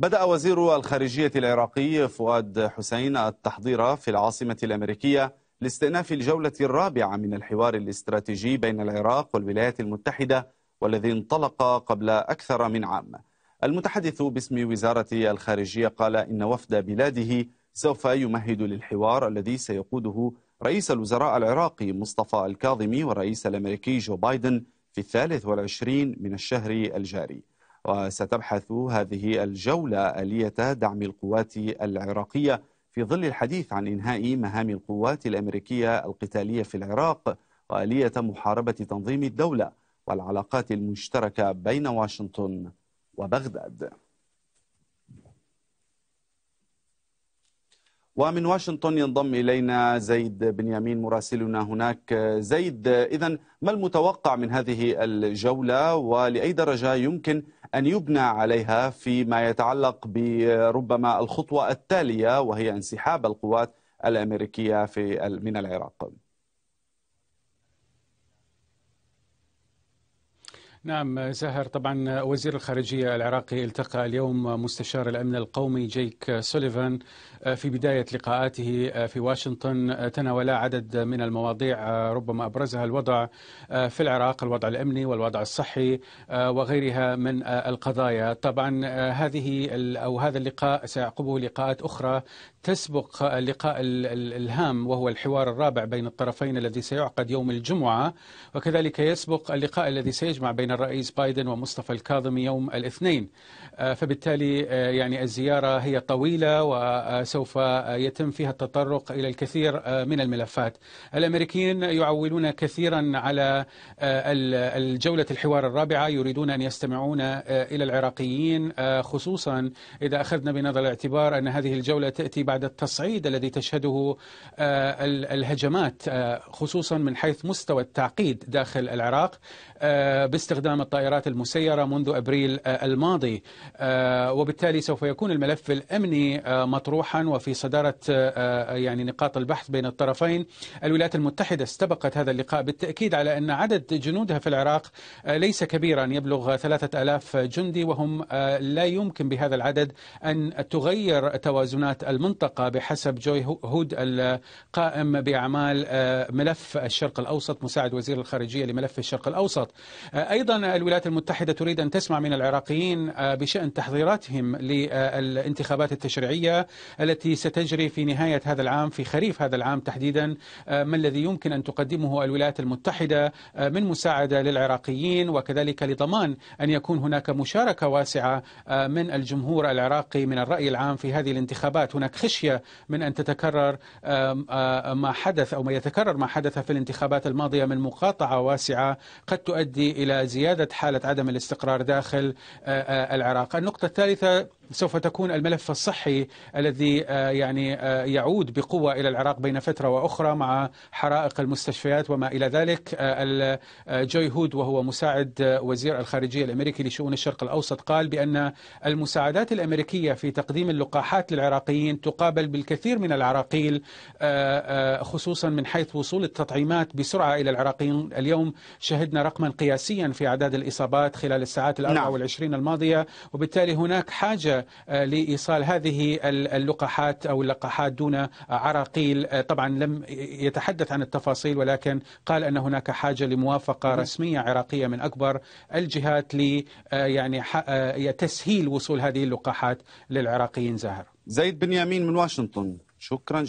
بدأ وزير الخارجية العراقي فؤاد حسين التحضير في العاصمة الأمريكية لاستئناف الجولة الرابعة من الحوار الاستراتيجي بين العراق والولايات المتحدة والذي انطلق قبل أكثر من عام المتحدث باسم وزارة الخارجية قال إن وفد بلاده سوف يمهد للحوار الذي سيقوده رئيس الوزراء العراقي مصطفى الكاظمي والرئيس الأمريكي جو بايدن في الثالث والعشرين من الشهر الجاري وستبحث هذه الجولة آلية دعم القوات العراقية في ظل الحديث عن إنهاء مهام القوات الأمريكية القتالية في العراق وآلية محاربة تنظيم الدولة والعلاقات المشتركة بين واشنطن وبغداد ومن واشنطن ينضم إلينا زيد بنيامين مراسلنا هناك زيد إذا ما المتوقع من هذه الجولة ولأي درجة يمكن أن يبنى عليها فيما يتعلق بربما الخطوة التالية وهي انسحاب القوات الأمريكية في من العراق نعم زهر طبعا وزير الخارجية العراقي التقى اليوم مستشار الأمن القومي جيك سوليفان في بداية لقاءاته في واشنطن تناولا عدد من المواضيع ربما أبرزها الوضع في العراق الوضع الأمني والوضع الصحي وغيرها من القضايا طبعا هذه أو هذا اللقاء سيعقبه لقاءات أخرى تسبق اللقاء الهام وهو الحوار الرابع بين الطرفين الذي سيعقد يوم الجمعة وكذلك يسبق اللقاء الذي سيجمع بين بين الرئيس بايدن ومصطفى الكاظمي يوم الاثنين آه، فبالتالي آه، يعني الزيارة هي طويلة وسوف يتم فيها التطرق إلى الكثير آه، من الملفات الأمريكيين يعولون كثيرا على الجولة الحوار الرابعة يريدون أن يستمعون إلى العراقيين خصوصا إذا أخذنا بنظر الاعتبار أن هذه الجولة تأتي بعد التصعيد الذي تشهده الهجمات خصوصا من حيث مستوى التعقيد داخل العراق باستخدام استخدام الطائرات المسيرة منذ أبريل آه، الماضي آه، وبالتالي سوف يكون الملف الأمني آه، مطروحا وفي صدارة يعني نقاط البحث بين الطرفين الولايات المتحدة استبقت هذا اللقاء بالتأكيد على أن عدد جنودها في العراق ليس كبيرا يبلغ ثلاثة ألاف جندي وهم لا يمكن بهذا العدد أن تغير توازنات المنطقة بحسب جوي هود القائم بأعمال ملف الشرق الأوسط مساعد وزير الخارجية لملف الشرق الأوسط أيضا أيضا الولايات المتحدة تريد أن تسمع من العراقيين آه، بشأن تحضيراتهم للانتخابات التشريعية التي ستجري في نهاية هذا العام في خريف هذا العام تحديدا آه، ما الذي يمكن أن تقدمه الولايات المتحدة آه، من مساعدة للعراقيين وكذلك لضمان أن يكون هناك مشاركة واسعة من الجمهور العراقي من الرأي العام في هذه الانتخابات هناك خشية من أن تتكرر ما حدث أو ما يتكرر ما حدث في الانتخابات الماضية من مقاطعة واسعة قد تؤدي إلى زيادة زيادة حالة عدم الاستقرار داخل آه، آه، العراق النقطة الثالثة سوف تكون الملف الصحي الذي آه، يعني آه، يعود بقوة إلى العراق بين فترة وأخرى مع حرائق المستشفيات وما إلى ذلك آه، جوي هود وهو مساعد وزير الخارجية الأمريكي لشؤون الشرق الأوسط قال بأن المساعدات الأمريكية في تقديم اللقاحات للعراقيين تقابل بالكثير من العراقيل خصوصا من حيث وصول التطعيمات بسرعة إلى العراقيين اليوم شهدنا رقما قياسيا في أعداد الإصابات خلال الساعات الأربع نعم. والعشرين الماضية وبالتالي هناك حاجة آه، لايصال هذه اللقاحات او اللقاحات دون عراقيل آه، طبعا لم يتحدث عن التفاصيل ولكن قال ان هناك حاجه لموافقه رسميه عراقيه من اكبر الجهات ل آه، يعني تسهيل وصول هذه اللقاحات للعراقيين زاهر زيد بنيامين من واشنطن شكرا جزيلا